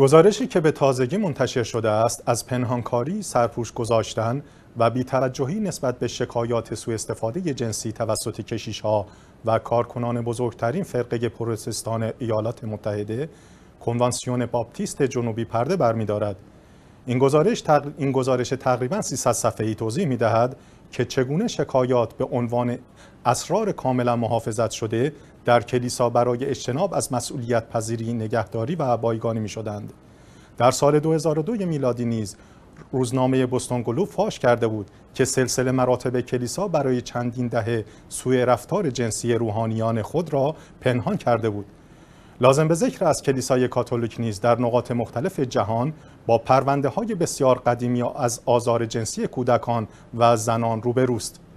گزارشی که به تازگی منتشر شده است از پنهانکاری سرپوش گذاشتن و بیتوجهی نسبت به شکایات سوء استفاده جنسی توسط کشیشها و کارکنان بزرگترین فرقه پروتستان ایالات متحده کنوانسیون باپتیست جنوبی پرده برمیدارد این گزارش, این گزارش تقریبا 300 صفحه توضیح دهد که چگونه شکایات به عنوان اسرار کاملا محافظت شده در کلیسا برای اجتناب از مسئولیت پذیری نگهداری و بایگانی می شدند. در سال 2002 میلادی نیز روزنامه بستانگلو فاش کرده بود که سلسله مراتب کلیسا برای چندین دهه سوی رفتار جنسی روحانیان خود را پنهان کرده بود لازم به ذکر از کلیسای کاتولیک نیز در نقاط مختلف جهان با پرونده های بسیار قدیمی از آزار جنسی کودکان و زنان روبروست.